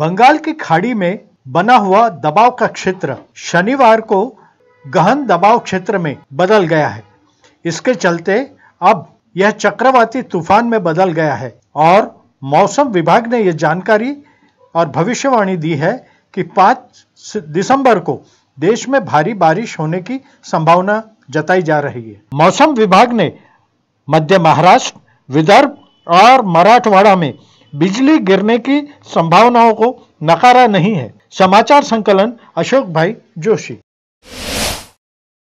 बंगाल की खाड़ी में बना हुआ दबाव का क्षेत्र शनिवार को गहन दबाव क्षेत्र में बदल गया है इसके चलते अब यह चक्रवाती तूफान में बदल गया है और मौसम विभाग ने यह जानकारी और भविष्यवाणी दी है कि 5 दिसंबर को देश में भारी बारिश होने की संभावना जताई जा रही है मौसम विभाग ने मध्य महाराष्ट्र विदर्भ और मराठवाड़ा में बिजली गिरने की संभावनाओं को नकारा नहीं है समाचार संकलन अशोक भाई जोशी